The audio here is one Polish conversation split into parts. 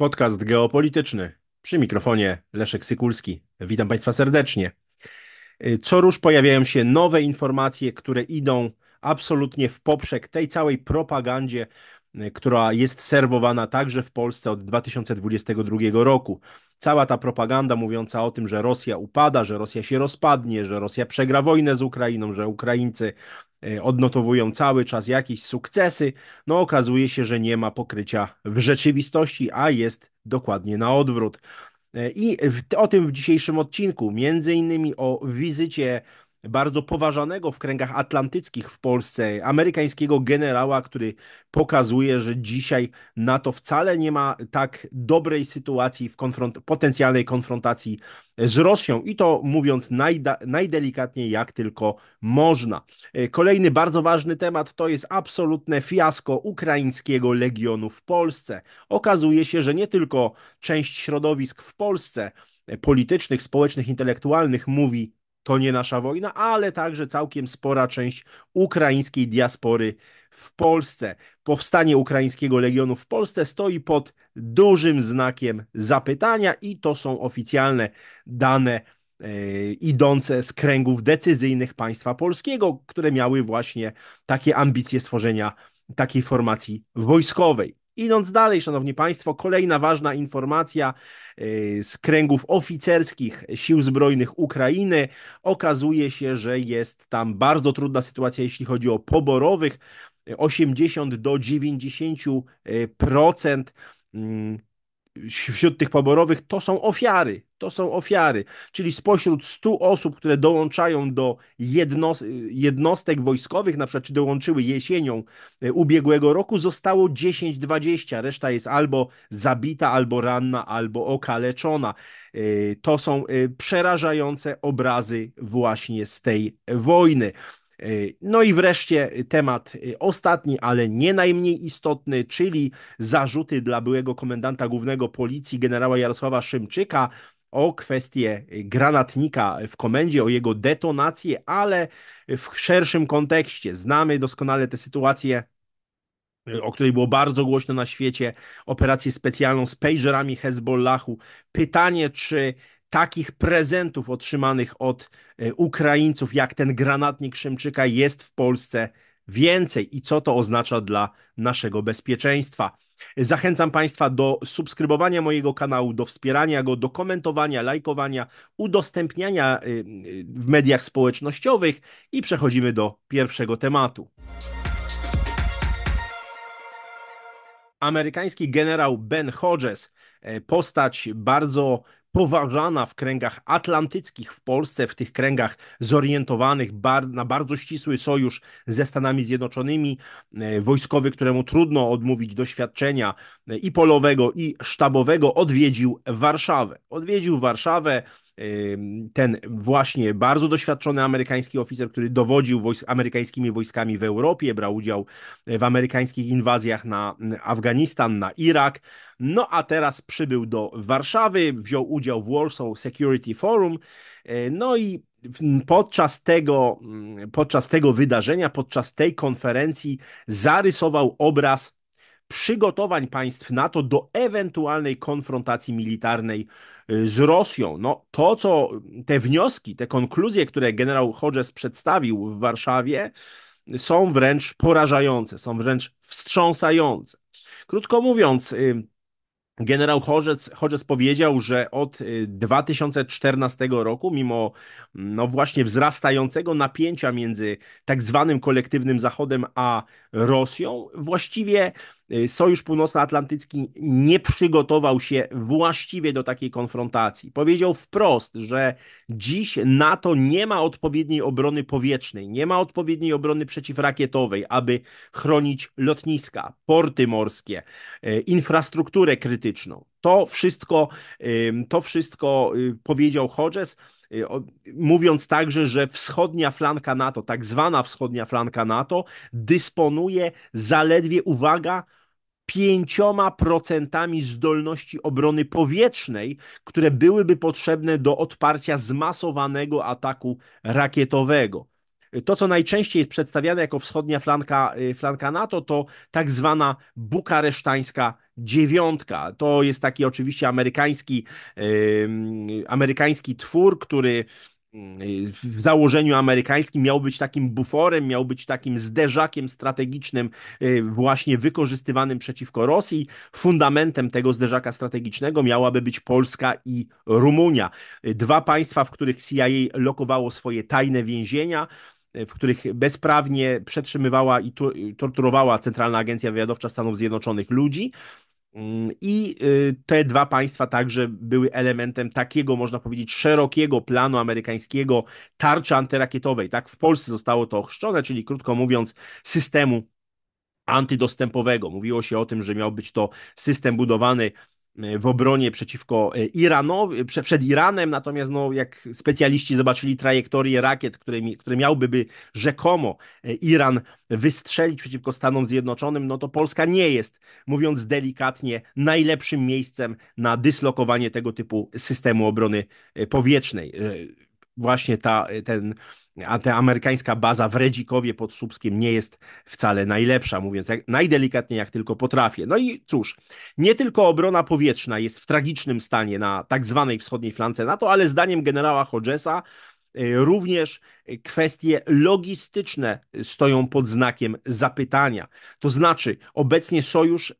Podcast geopolityczny. Przy mikrofonie Leszek Sykulski. Witam Państwa serdecznie. Y, co rusz pojawiają się nowe informacje, które idą absolutnie w poprzek tej całej propagandzie, y, która jest serwowana także w Polsce od 2022 roku. Cała ta propaganda mówiąca o tym, że Rosja upada, że Rosja się rozpadnie, że Rosja przegra wojnę z Ukrainą, że Ukraińcy E, odnotowują cały czas jakieś sukcesy, no okazuje się, że nie ma pokrycia w rzeczywistości, a jest dokładnie na odwrót. E, I o tym w dzisiejszym odcinku, między innymi o wizycie bardzo poważanego w kręgach atlantyckich w Polsce, amerykańskiego generała, który pokazuje, że dzisiaj NATO wcale nie ma tak dobrej sytuacji w konfront potencjalnej konfrontacji z Rosją i to mówiąc najdelikatniej jak tylko można. E, kolejny bardzo ważny temat to jest absolutne fiasko ukraińskiego legionu w Polsce. Okazuje się, że nie tylko część środowisk w Polsce e, politycznych, społecznych, intelektualnych mówi to nie nasza wojna, ale także całkiem spora część ukraińskiej diaspory w Polsce. Powstanie Ukraińskiego Legionu w Polsce stoi pod dużym znakiem zapytania i to są oficjalne dane e, idące z kręgów decyzyjnych państwa polskiego, które miały właśnie takie ambicje stworzenia takiej formacji wojskowej. Idąc dalej, szanowni państwo, kolejna ważna informacja y, z kręgów oficerskich Sił Zbrojnych Ukrainy. Okazuje się, że jest tam bardzo trudna sytuacja, jeśli chodzi o poborowych. 80 do 90% wśród tych poborowych to są ofiary. To są ofiary, czyli spośród 100 osób, które dołączają do jednostek wojskowych, na przykład czy dołączyły jesienią e, ubiegłego roku, zostało 10-20. Reszta jest albo zabita, albo ranna, albo okaleczona. E, to są e, przerażające obrazy właśnie z tej wojny. No i wreszcie y, temat y, ostatni, ale nie najmniej istotny, czyli zarzuty dla byłego komendanta głównego policji generała Jarosława Szymczyka o kwestię y, granatnika w komendzie, o jego detonację, ale w szerszym kontekście. Znamy doskonale tę sytuację o której było bardzo głośno na świecie, operację specjalną z pejżerami Hezbollahu. Pytanie, czy takich prezentów otrzymanych od e, Ukraińców, jak ten granatnik Szymczyka, jest w Polsce więcej i co to oznacza dla naszego bezpieczeństwa. Zachęcam Państwa do subskrybowania mojego kanału, do wspierania go, do komentowania, lajkowania, udostępniania y, y, w mediach społecznościowych i przechodzimy do pierwszego tematu. Amerykański generał Ben Hodges, e, postać bardzo poważana w kręgach atlantyckich w Polsce, w tych kręgach zorientowanych bar na bardzo ścisły sojusz ze Stanami Zjednoczonymi, e, wojskowy, któremu trudno odmówić doświadczenia e, i polowego, i sztabowego, odwiedził Warszawę. Odwiedził Warszawę ten właśnie bardzo doświadczony amerykański oficer, który dowodził wojsk, amerykańskimi wojskami w Europie, brał udział w amerykańskich inwazjach na Afganistan, na Irak. No a teraz przybył do Warszawy, wziął udział w Warsaw Security Forum. E, no i podczas tego, podczas tego wydarzenia, podczas tej konferencji zarysował obraz przygotowań państw NATO do ewentualnej konfrontacji militarnej y, z Rosją. No to, co te wnioski, te konkluzje, które generał Hodges przedstawił w Warszawie, są wręcz porażające, są wręcz wstrząsające. Krótko mówiąc, y, Generał Hodges, Hodges powiedział, że od 2014 y, roku, mimo mm, no właśnie wzrastającego napięcia między tak zwanym kolektywnym Zachodem a Rosją, właściwie Y, Sojusz Północnoatlantycki nie przygotował się właściwie do takiej konfrontacji. Powiedział wprost, że dziś NATO nie ma odpowiedniej obrony powietrznej, nie ma odpowiedniej obrony przeciwrakietowej, aby chronić lotniska, porty morskie, y, infrastrukturę krytyczną. To wszystko, to wszystko y, powiedział Hodges, mówiąc także, że wschodnia flanka NATO, tak zwana wschodnia flanka NATO, dysponuje zaledwie, uwaga, pięcioma procentami zdolności obrony powietrznej, które byłyby potrzebne do odparcia zmasowanego ataku rakietowego. To, co najczęściej jest przedstawiane jako wschodnia flanka, y, flanka NATO, to tak zwana bukaresztańska dziewiątka. To jest taki oczywiście amerykański, yy, amerykański twór, który Mm, y, w założeniu amerykańskim miał być takim buforem, miał być takim zderzakiem strategicznym, y, właśnie wykorzystywanym przeciwko Rosji. Fundamentem tego zderzaka strategicznego miałaby być Polska i Rumunia. Y, dwa państwa, w których CIA lokowało swoje tajne więzienia w których bezprawnie przetrzymywała i torturowała Centralna Agencja Wywiadowcza Stanów Zjednoczonych ludzi. Mm, I y, te dwa państwa także były elementem takiego, można powiedzieć, szerokiego planu amerykańskiego tarczy antyrakietowej. Tak w Polsce zostało to ochrzczone, czyli krótko mówiąc, systemu antydostępowego. Mówiło się o tym, że miał być to system budowany E, w obronie przeciwko e, Iranowi, przed Iranem, natomiast no, jak specjaliści zobaczyli trajektorię rakiet, które, które miałby by rzekomo e, Iran wystrzelić przeciwko Stanom Zjednoczonym, no to Polska nie jest, mówiąc delikatnie, najlepszym miejscem na dyslokowanie tego typu systemu obrony powietrznej właśnie ta, e, ten, a ta amerykańska baza w Redzikowie pod Słupskiem nie jest wcale najlepsza, mówiąc jak, najdelikatniej jak tylko potrafię. No i cóż, nie tylko obrona powietrzna jest w tragicznym stanie na tak zwanej wschodniej flance NATO, ale zdaniem generała Hodgesa E, również kwestie logistyczne stoją pod znakiem zapytania. To znaczy, obecnie Sojusz e,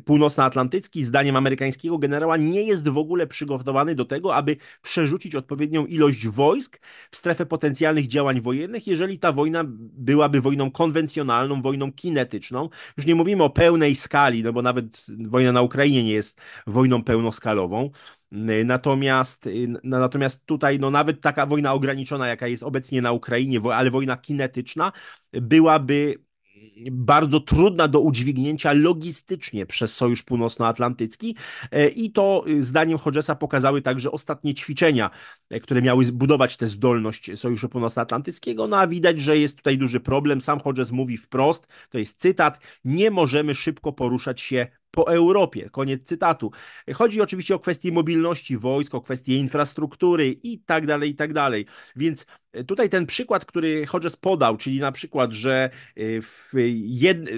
Północnoatlantycki, zdaniem amerykańskiego generała, nie jest w ogóle przygotowany do tego, aby przerzucić odpowiednią ilość wojsk w strefę potencjalnych działań wojennych, jeżeli ta wojna byłaby wojną konwencjonalną, wojną kinetyczną. Już nie mówimy o pełnej skali, no bo nawet wojna na Ukrainie nie jest wojną pełnoskalową. Y, natomiast, y, no, natomiast tutaj no nawet taka wojna ograniczona, jaka jest obecnie na Ukrainie, ale wojna kinetyczna, byłaby y, bardzo trudna do udźwignięcia logistycznie przez Sojusz Północnoatlantycki e, i to zdaniem Hodgesa pokazały także ostatnie ćwiczenia, e, które miały zbudować tę zdolność Sojuszu Północnoatlantyckiego, no a widać, że jest tutaj duży problem. Sam Hodges mówi wprost, to jest cytat, nie możemy szybko poruszać się po Europie. Koniec cytatu. Chodzi oczywiście o kwestie mobilności wojsk, o kwestie infrastruktury i tak dalej, i tak dalej. Więc e, tutaj ten przykład, który Hodges podał, czyli na przykład, że e, w, jed, e,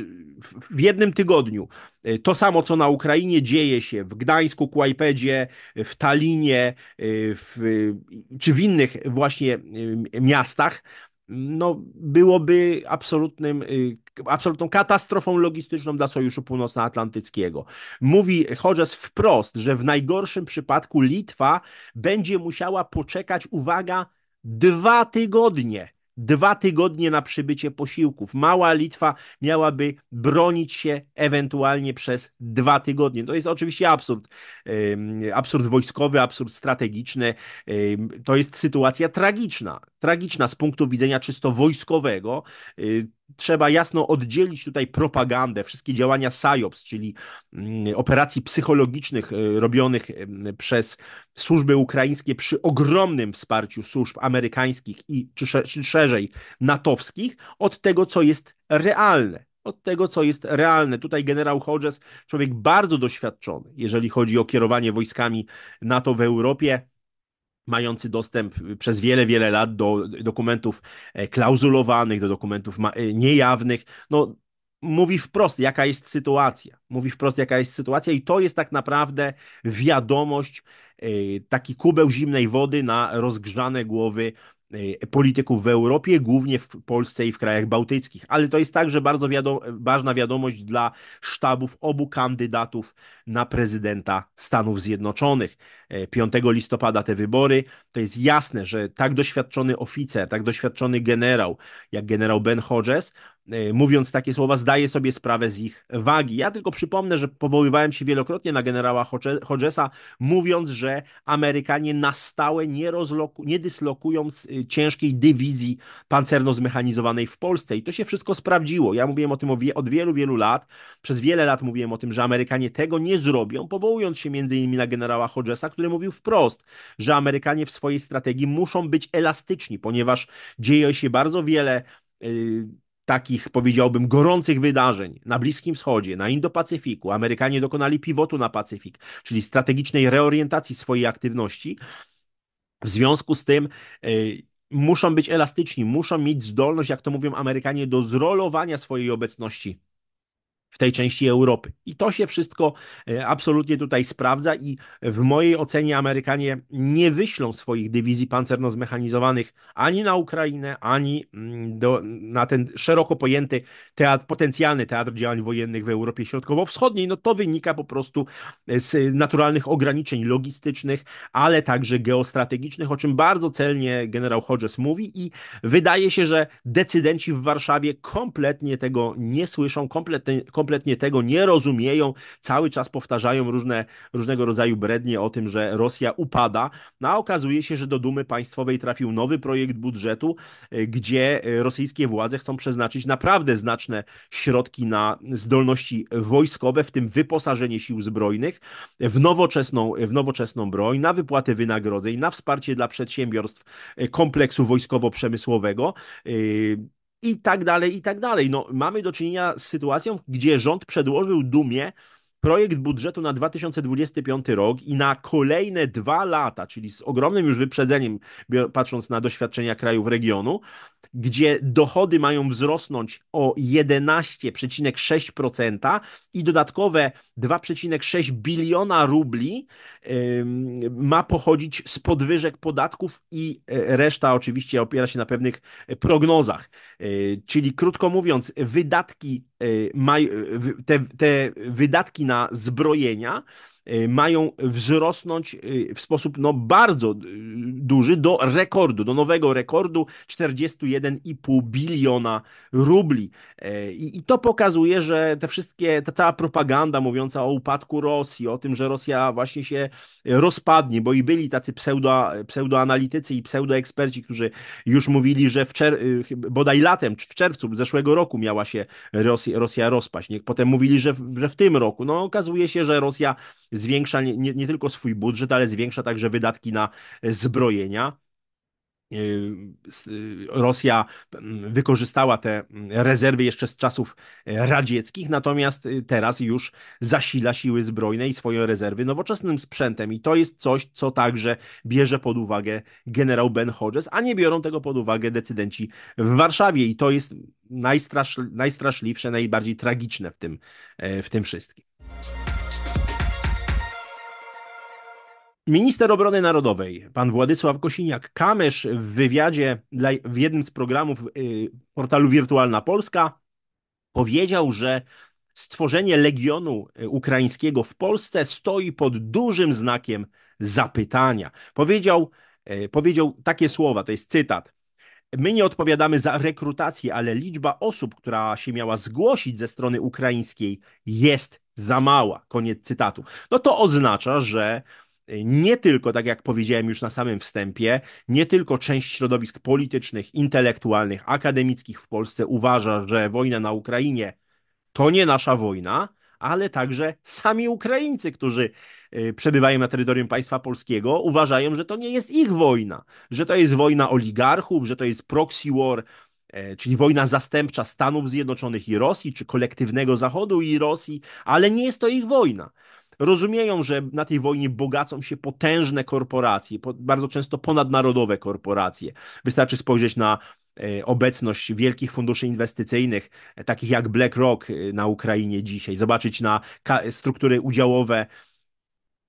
w jednym tygodniu to samo, co na Ukrainie dzieje się w Gdańsku, Kłajpedzie, w Talinie w, czy w innych właśnie miastach, no, byłoby absolutnym, y, absolutną katastrofą logistyczną dla Sojuszu Północnoatlantyckiego. Mówi Hodges wprost, że w najgorszym przypadku Litwa będzie musiała poczekać, uwaga, dwa tygodnie dwa tygodnie na przybycie posiłków. Mała Litwa miałaby bronić się ewentualnie przez dwa tygodnie. To jest oczywiście absurd. Absurd wojskowy, absurd strategiczny. To jest sytuacja tragiczna tragiczna z punktu widzenia czysto wojskowego. Y, trzeba jasno oddzielić tutaj propagandę, wszystkie działania SAJOPS, czyli mm, operacji psychologicznych y, robionych mm, przez służby ukraińskie przy ogromnym wsparciu służb amerykańskich i czy szerzej natowskich, od tego, co jest realne od tego, co jest realne. Tutaj generał Hodges, człowiek bardzo doświadczony, jeżeli chodzi o kierowanie wojskami NATO w Europie, mający dostęp y, przez wiele, wiele lat do dokumentów e, klauzulowanych, do dokumentów e, niejawnych, no mówi wprost, jaka jest sytuacja. Mówi wprost, jaka jest sytuacja, i to jest tak naprawdę wiadomość, e, taki kubeł zimnej wody na rozgrzane głowy E, polityków w Europie, głównie w Polsce i w krajach bałtyckich. Ale to jest także bardzo ważna wiadomość dla sztabów obu kandydatów na prezydenta Stanów Zjednoczonych. 5 e, listopada te wybory. To jest jasne, że tak doświadczony oficer, tak doświadczony generał jak generał Ben Hodges E, mówiąc takie słowa, zdaje sobie sprawę z ich wagi. Ja tylko przypomnę, że powoływałem się wielokrotnie na generała Hodgesa, mówiąc, że Amerykanie na stałe nie, rozloku, nie dyslokują e, ciężkiej dywizji pancerno-zmechanizowanej w Polsce. I to się wszystko sprawdziło. Ja mówiłem o tym od wielu, wielu lat. Przez wiele lat mówiłem o tym, że Amerykanie tego nie zrobią, powołując się między innymi na generała Hodgesa, który mówił wprost, że Amerykanie w swojej strategii muszą być elastyczni, ponieważ dzieje się bardzo wiele e, takich, powiedziałbym, gorących wydarzeń na Bliskim Wschodzie, na Indo-Pacyfiku, Amerykanie dokonali pivotu na Pacyfik, czyli strategicznej reorientacji swojej aktywności. W związku z tym e, muszą być elastyczni, muszą mieć zdolność, jak to mówią Amerykanie, do zrolowania swojej obecności w tej części Europy. I to się wszystko e, absolutnie tutaj sprawdza i w mojej ocenie Amerykanie nie wyślą swoich dywizji pancerno-zmechanizowanych ani na Ukrainę, ani mm, do, na ten szeroko pojęty teatr, potencjalny teatr działań wojennych w Europie Środkowo-Wschodniej. No to wynika po prostu e, z naturalnych ograniczeń logistycznych, ale także geostrategicznych, o czym bardzo celnie generał Hodges mówi i wydaje się, że decydenci w Warszawie kompletnie tego nie słyszą, kompletnie, kompletnie kompletnie tego nie rozumieją, cały czas powtarzają różne, różnego rodzaju brednie o tym, że Rosja upada, no a okazuje się, że do Dumy Państwowej trafił nowy projekt budżetu, y, gdzie y, rosyjskie władze chcą przeznaczyć naprawdę znaczne środki na zdolności wojskowe, w tym wyposażenie sił zbrojnych w nowoczesną, w nowoczesną broń, na wypłatę wynagrodzeń, na wsparcie dla przedsiębiorstw y, kompleksu wojskowo-przemysłowego, i tak dalej, i tak dalej. No, mamy do czynienia z sytuacją, gdzie rząd przedłożył Dumie projekt budżetu na 2025 rok i na kolejne dwa lata, czyli z ogromnym już wyprzedzeniem, patrząc na doświadczenia krajów regionu, gdzie dochody mają wzrosnąć o 11,6% i dodatkowe 2,6 biliona rubli ma pochodzić z podwyżek podatków i e, reszta oczywiście opiera się na pewnych prognozach. E, czyli krótko mówiąc, wydatki Y, y, te, te wydatki na zbrojenia Y, mają wzrosnąć y, w sposób no, bardzo y, duży do rekordu, do nowego rekordu 41,5 biliona rubli. E, I, to pokazuje, że te wszystkie, ta cała propaganda mówiąca o upadku Rosji, o tym, że Rosja właśnie się rozpadnie, bo i byli tacy pseudo, pseudoanalitycy i pseudoeksperci, którzy już mówili, że w czer- bodaj latem, czy w czerwcu zeszłego roku miała się Rosja, Rosja rozpaść. Potem mówili, że w, że w tym roku. No okazuje się, że Rosja zwiększa nie, nie, nie tylko swój budżet, ale zwiększa także wydatki na e, zbrojenia. E, e, Rosja wykorzystała te rezerwy jeszcze z czasów radzieckich, natomiast teraz już zasila siły zbrojne i swoje rezerwy nowoczesnym sprzętem. I to jest coś, co także bierze pod uwagę generał Ben Hodges, a nie biorą tego pod uwagę decydenci w Warszawie. I to jest najstraszliwsze, najbardziej tragiczne w tym, w tym wszystkim. Minister Obrony Narodowej, pan Władysław Kosiniak-Kamysz w wywiadzie dla, w jednym z programów y, portalu Wirtualna Polska powiedział, że stworzenie Legionu y, Ukraińskiego w Polsce stoi pod dużym znakiem zapytania. Powiedział, y, powiedział takie słowa, to jest cytat. My nie odpowiadamy za rekrutację, ale liczba osób, która się miała zgłosić ze strony ukraińskiej jest za mała. Koniec cytatu. No to oznacza, że Y, nie tylko, tak jak powiedziałem już na samym wstępie, nie tylko część środowisk politycznych, intelektualnych, akademickich w Polsce uważa, że wojna na Ukrainie to nie nasza wojna, ale także sami Ukraińcy, którzy y, przebywają na terytorium państwa polskiego, uważają, że to nie jest ich wojna, że to jest wojna oligarchów, że to jest proxy war, e, czyli wojna zastępcza Stanów Zjednoczonych i Rosji, czy kolektywnego Zachodu i Rosji, ale nie jest to ich wojna rozumieją, że na tej wojnie bogacą się potężne korporacje, bardzo często ponadnarodowe korporacje. Wystarczy spojrzeć na e, obecność wielkich funduszy inwestycyjnych, e, takich jak BlackRock e, na Ukrainie dzisiaj, zobaczyć na struktury udziałowe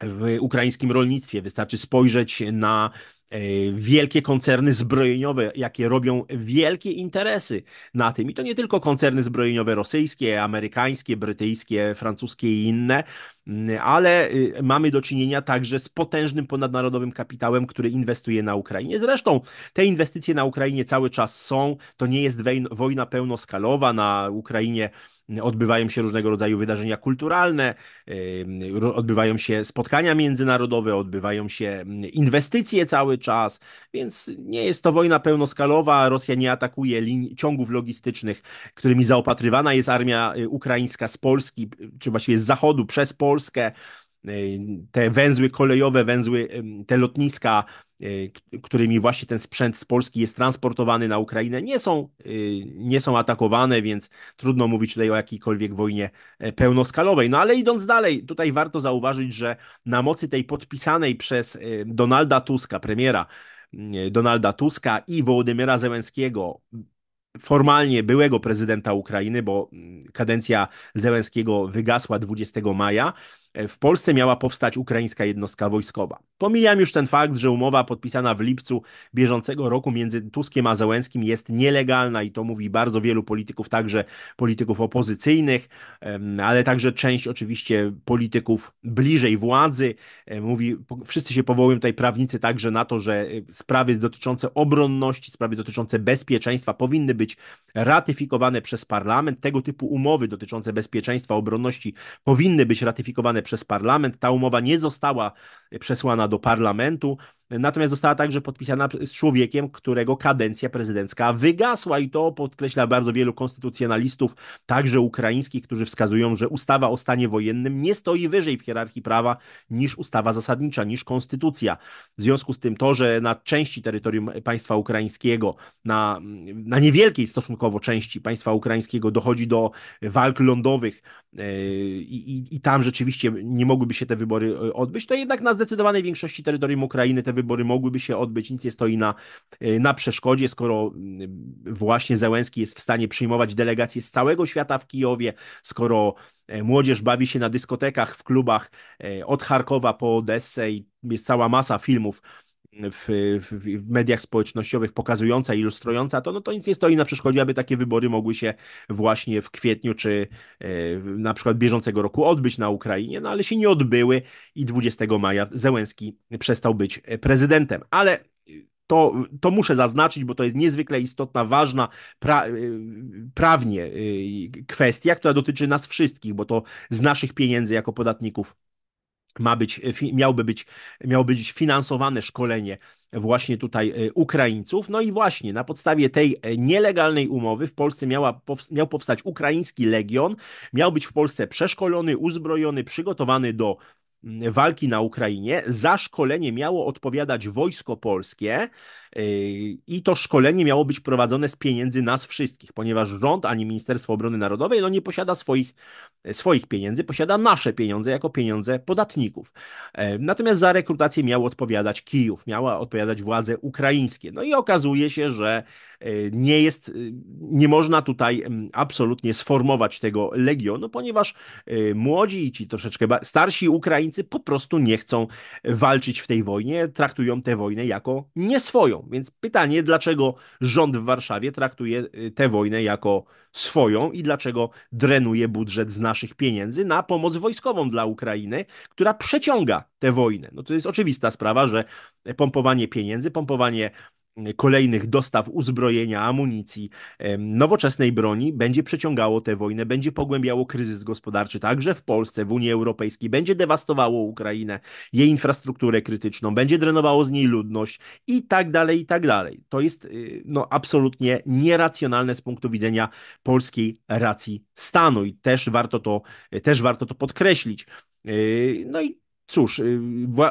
w ukraińskim rolnictwie, wystarczy spojrzeć na E, wielkie koncerny zbrojeniowe, jakie robią wielkie interesy na tym. I to nie tylko koncerny zbrojeniowe rosyjskie, amerykańskie, brytyjskie, francuskie i inne, mm, ale y, mamy do czynienia także z potężnym ponadnarodowym kapitałem, który inwestuje na Ukrainie. Zresztą te inwestycje na Ukrainie cały czas są. To nie jest wojna pełnoskalowa na Ukrainie odbywają się różnego rodzaju wydarzenia kulturalne, y, odbywają się spotkania międzynarodowe, odbywają się mm, inwestycje cały czas, więc nie jest to wojna pełnoskalowa. Rosja nie atakuje linii, ciągów logistycznych, którymi zaopatrywana jest armia y, ukraińska z Polski, czy właściwie z Zachodu przez Polskę. Y, te węzły kolejowe, węzły, te lotniska, y, którymi właśnie ten sprzęt z Polski jest transportowany na Ukrainę, nie są, y, nie są atakowane, więc trudno mówić tutaj o jakiejkolwiek wojnie e, pełnoskalowej. No ale idąc dalej, tutaj warto zauważyć, że na mocy tej podpisanej przez Donalda Tuska, premiera Donalda Tuska i Wołodymyra Zełenskiego formalnie byłego prezydenta Ukrainy, bo mm, kadencja Zełenskiego wygasła 20 maja. E, w Polsce miała powstać ukraińska jednostka wojskowa. Pomijam już ten fakt, że umowa podpisana w lipcu bieżącego roku między Tuskiem a Zełenskim jest nielegalna i to mówi bardzo wielu polityków, także polityków opozycyjnych, ale także część oczywiście polityków bliżej władzy. E, mówi, wszyscy się powołują tutaj prawnicy także na to, że e, sprawy dotyczące obronności, sprawy dotyczące bezpieczeństwa powinny być ratyfikowane przez parlament. Tego typu umowy dotyczące bezpieczeństwa, obronności powinny być ratyfikowane przez parlament. Ta umowa nie została e, przesłana do parlamentu. Natomiast została także podpisana z człowiekiem, którego kadencja prezydencka wygasła i to podkreśla bardzo wielu konstytucjonalistów, także ukraińskich, którzy wskazują, że ustawa o stanie wojennym nie stoi wyżej w hierarchii prawa niż ustawa zasadnicza, niż konstytucja. W związku z tym to, że na części terytorium państwa ukraińskiego, na, na niewielkiej stosunkowo części państwa ukraińskiego dochodzi do walk lądowych e, i, i, i tam rzeczywiście nie mogłyby się te wybory e, odbyć, to jednak na zdecydowanej większości terytorium Ukrainy te wybory mogłyby się odbyć, nic nie stoi na, e, na przeszkodzie, skoro właśnie Zełenski jest w stanie przyjmować delegacje z całego świata w Kijowie, skoro e, młodzież bawi się na dyskotekach, w klubach e, od Charkowa po Odessę i jest cała masa filmów w, w, w, mediach społecznościowych pokazująca, ilustrująca to, no to nic nie stoi na przeszkodzie, aby takie wybory mogły się właśnie w kwietniu czy e, na przykład bieżącego roku odbyć na Ukrainie, no ale się nie odbyły i 20 maja Zełenski przestał być prezydentem. Ale to, to muszę zaznaczyć, bo to jest niezwykle istotna, ważna pra, e, prawnie e, kwestia, która dotyczy nas wszystkich, bo to z naszych pieniędzy jako podatników ma być, e, miałby być, miał być finansowane szkolenie właśnie tutaj e, Ukraińców. No i właśnie na podstawie tej e, nielegalnej umowy w Polsce miała, miał powstać ukraiński legion, miał być w Polsce przeszkolony, uzbrojony, przygotowany do walki na Ukrainie za szkolenie miało odpowiadać wojsko polskie e, i to szkolenie miało być prowadzone z pieniędzy nas wszystkich, ponieważ rząd ani Ministerstwo Obrony Narodowej no nie posiada swoich, e, swoich pieniędzy, posiada nasze pieniądze jako pieniądze podatników. E, natomiast za rekrutację miało odpowiadać Kijów, miała odpowiadać władze ukraińskie. No i okazuje się, że E, nie jest, e, nie można tutaj absolutnie sformować tego legionu, ponieważ e, młodzi i ci troszeczkę starsi Ukraińcy po prostu nie chcą walczyć w tej wojnie, traktują tę wojnę jako nieswoją. Więc pytanie, dlaczego rząd w Warszawie traktuje tę wojnę jako swoją i dlaczego drenuje budżet z naszych pieniędzy na pomoc wojskową dla Ukrainy, która przeciąga tę wojnę. No to jest oczywista sprawa, że pompowanie pieniędzy, pompowanie kolejnych dostaw uzbrojenia, amunicji, nowoczesnej broni będzie przeciągało tę wojnę, będzie pogłębiało kryzys gospodarczy także w Polsce, w Unii Europejskiej, będzie dewastowało Ukrainę, jej infrastrukturę krytyczną, będzie drenowało z niej ludność i tak dalej, i tak dalej. To jest y, no, absolutnie nieracjonalne z punktu widzenia polskiej racji stanu i też warto to, y, też warto to podkreślić. Y, no i Cóż, y,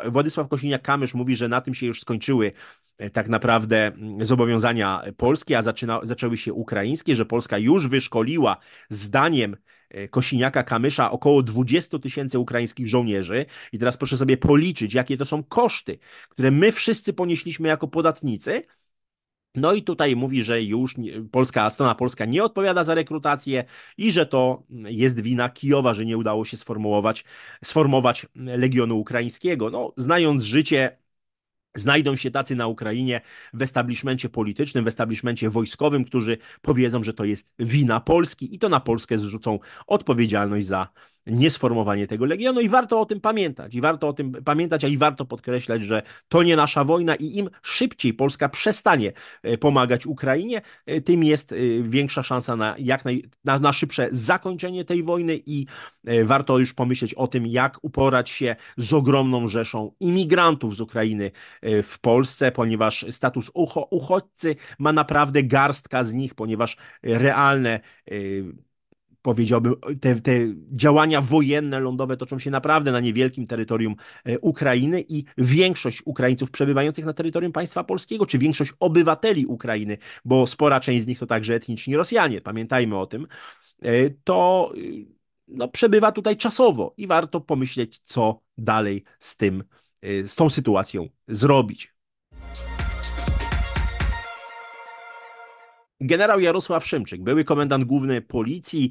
Władysław Kosiniak-Kamysz mówi, że na tym się już skończyły e, tak naprawdę mm, zobowiązania polskie, a zaczyna, zaczęły się ukraińskie, że Polska już wyszkoliła zdaniem e, Kosiniaka-Kamysza około 20 tysięcy ukraińskich żołnierzy. I teraz proszę sobie policzyć, jakie to są koszty, które my wszyscy ponieśliśmy jako podatnicy – no i tutaj mówi, że już polska strona polska nie odpowiada za rekrutację i że to jest wina Kijowa, że nie udało się sformułować, sformować legionu ukraińskiego. No, znając życie, Znajdą się tacy na Ukrainie w establishmencie politycznym, w establishmencie wojskowym, którzy powiedzą, że to jest wina Polski i to na Polskę zrzucą odpowiedzialność za niesformowanie tego legionu i warto o tym pamiętać. I warto o tym pamiętać, a i warto podkreślać, że to nie nasza wojna i im szybciej Polska przestanie e, pomagać Ukrainie, e, tym jest e, większa szansa na jak naj, na, na szybsze zakończenie tej wojny i warto już pomyśleć o tym, jak uporać się z ogromną rzeszą imigrantów z Ukrainy w Polsce, ponieważ status ucho, uchodźcy ma naprawdę garstka z nich, ponieważ realne powiedziałbym, te, te, działania wojenne lądowe toczą się naprawdę na niewielkim terytorium e, Ukrainy i większość Ukraińców przebywających na terytorium państwa polskiego, czy większość obywateli Ukrainy, bo spora część z nich to także etniczni Rosjanie, pamiętajmy o tym, e, to e, no, przebywa tutaj czasowo i warto pomyśleć, co dalej z tym, z tą sytuacją zrobić. Generał Jarosław Szymczyk, były komendant główny policji,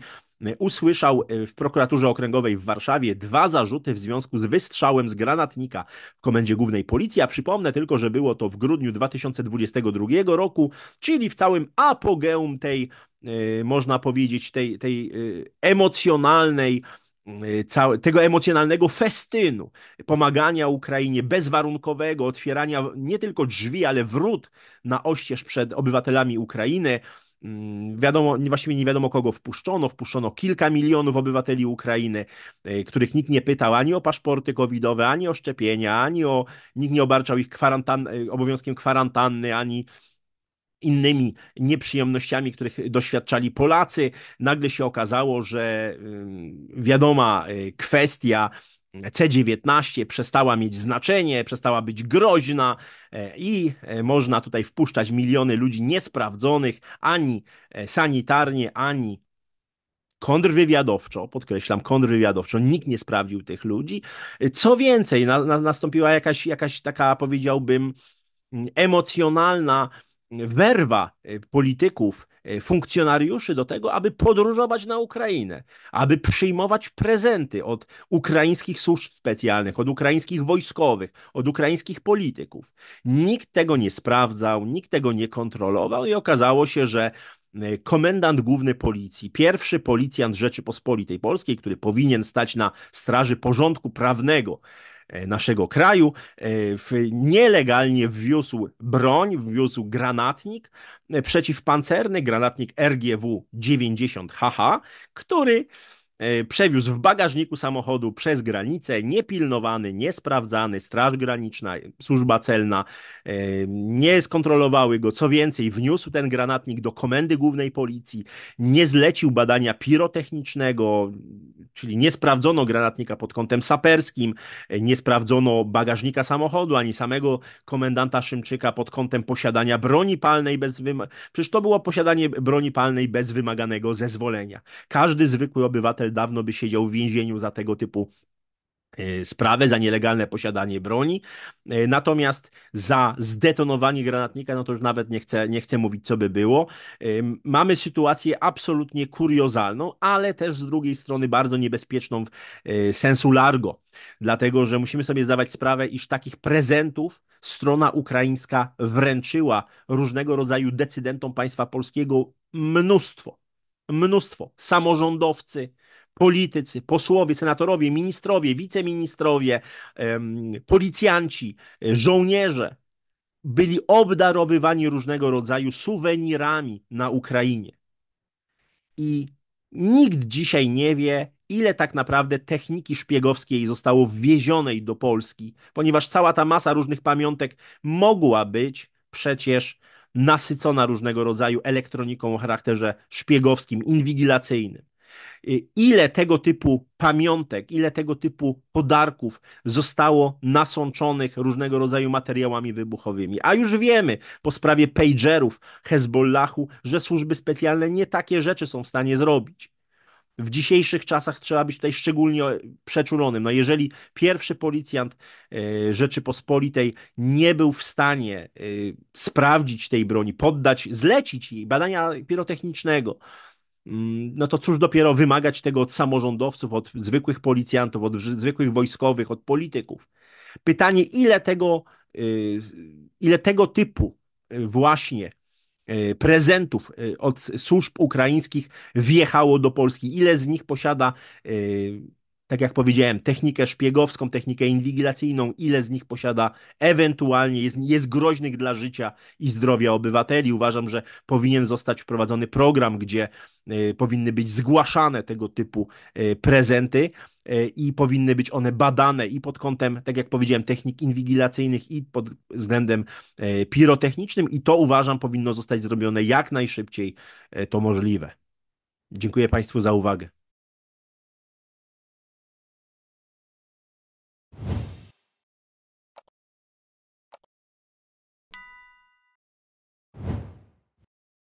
usłyszał e, w prokuraturze okręgowej w Warszawie dwa zarzuty w związku z wystrzałem z granatnika w komendzie głównej policji. A przypomnę tylko, że było to w grudniu 2022 roku, czyli w całym apogeum tej, e, można powiedzieć, tej, tej e, emocjonalnej Y, Całe, tego emocjonalnego festynu, pomagania Ukrainie bezwarunkowego, otwierania nie tylko drzwi, ale wrót na oścież przed obywatelami Ukrainy. Mm, wiadomo, właściwie nie wiadomo kogo wpuszczono. Wpuszczono kilka milionów obywateli Ukrainy, y, których nikt nie pytał ani o paszporty covidowe, ani o szczepienia, ani o. Nikt nie obarczał ich kwarantan, y, obowiązkiem kwarantanny, ani innymi nieprzyjemnościami, których doświadczali Polacy. Nagle się okazało, że y, wiadoma y, kwestia y, C19 przestała mieć znaczenie, przestała być groźna e, i e, można tutaj wpuszczać miliony ludzi niesprawdzonych ani e, sanitarnie, ani kontrwywiadowczo, podkreślam, kontrwywiadowczo, nikt nie sprawdził tych ludzi. Co więcej, na, na, nastąpiła jakaś, jakaś taka, powiedziałbym, emocjonalna werwa e, polityków, e, funkcjonariuszy do tego, aby podróżować na Ukrainę, aby przyjmować prezenty od ukraińskich służb specjalnych, od ukraińskich wojskowych, od ukraińskich polityków. Nikt tego nie sprawdzał, nikt tego nie kontrolował i okazało się, że e, komendant główny policji, pierwszy policjant Rzeczypospolitej Polskiej, który powinien stać na straży porządku prawnego, E, naszego kraju, e, nielegalnie wwiózł broń, wwiózł granatnik e, przeciwpancerny, granatnik RGW 90HH, który E, przewiózł w bagażniku samochodu przez granicę, niepilnowany, niesprawdzany, Straż Graniczna, Służba Celna e, nie skontrolowały go. Co więcej, wniósł ten granatnik do Komendy Głównej Policji, nie zlecił badania pirotechnicznego, czyli nie sprawdzono granatnika pod kątem saperskim, e, nie sprawdzono bagażnika samochodu, ani samego komendanta Szymczyka pod kątem posiadania broni palnej bez wymaganego. Przecież to było posiadanie broni palnej bez wymaganego zezwolenia. Każdy zwykły obywatel obywatel dawno by siedział w więzieniu za tego typu e, sprawę za nielegalne posiadanie broni. E, natomiast za zdetonowanie granatnika, no to już nawet nie chcę, nie chcę mówić, co by było. E, mamy sytuację absolutnie kuriozalną, ale też z drugiej strony bardzo niebezpieczną w sensu largo, dlatego że musimy sobie zdawać sprawę, iż takich prezentów strona ukraińska wręczyła różnego rodzaju decydentom państwa polskiego mnóstwo mnóstwo. Samorządowcy, politycy, posłowie, senatorowie, ministrowie, wiceministrowie, policjanci, żołnierze byli obdarowywani różnego rodzaju suwenirami na Ukrainie. I nikt dzisiaj nie wie, ile tak naprawdę techniki szpiegowskiej zostało wwiezionej do Polski, ponieważ cała ta masa różnych pamiątek mogła być przecież nasycona różnego rodzaju elektroniką o charakterze szpiegowskim, inwigilacyjnym. Y, ile tego typu pamiątek, ile tego typu podarków zostało nasączonych różnego rodzaju materiałami wybuchowymi. A już wiemy po sprawie pagerów Hezbollahu, że służby specjalne nie takie rzeczy są w stanie zrobić. W dzisiejszych czasach trzeba być tutaj szczególnie e, przeczulonym. No jeżeli pierwszy policjant e, Rzeczypospolitej nie był w stanie e, sprawdzić tej broni, poddać, zlecić jej badania pirotechnicznego, Mm, no to cóż dopiero wymagać tego od samorządowców, od zwykłych policjantów, od zwykłych wojskowych, od polityków. Pytanie, ile tego, y, ile tego typu y, właśnie y, prezentów od służb ukraińskich wjechało do Polski, ile z nich posiada tak jak powiedziałem, technikę szpiegowską, technikę inwigilacyjną, ile z nich posiada, ewentualnie jest, jest groźnych dla życia i zdrowia obywateli. Uważam, że powinien zostać wprowadzony program, gdzie y, powinny być zgłaszane tego typu y, prezenty y, i powinny być one badane i pod kątem, tak jak powiedziałem, technik inwigilacyjnych i pod względem y, pirotechnicznym i to uważam powinno zostać zrobione jak najszybciej y, to możliwe. Dziękuję Państwu za uwagę.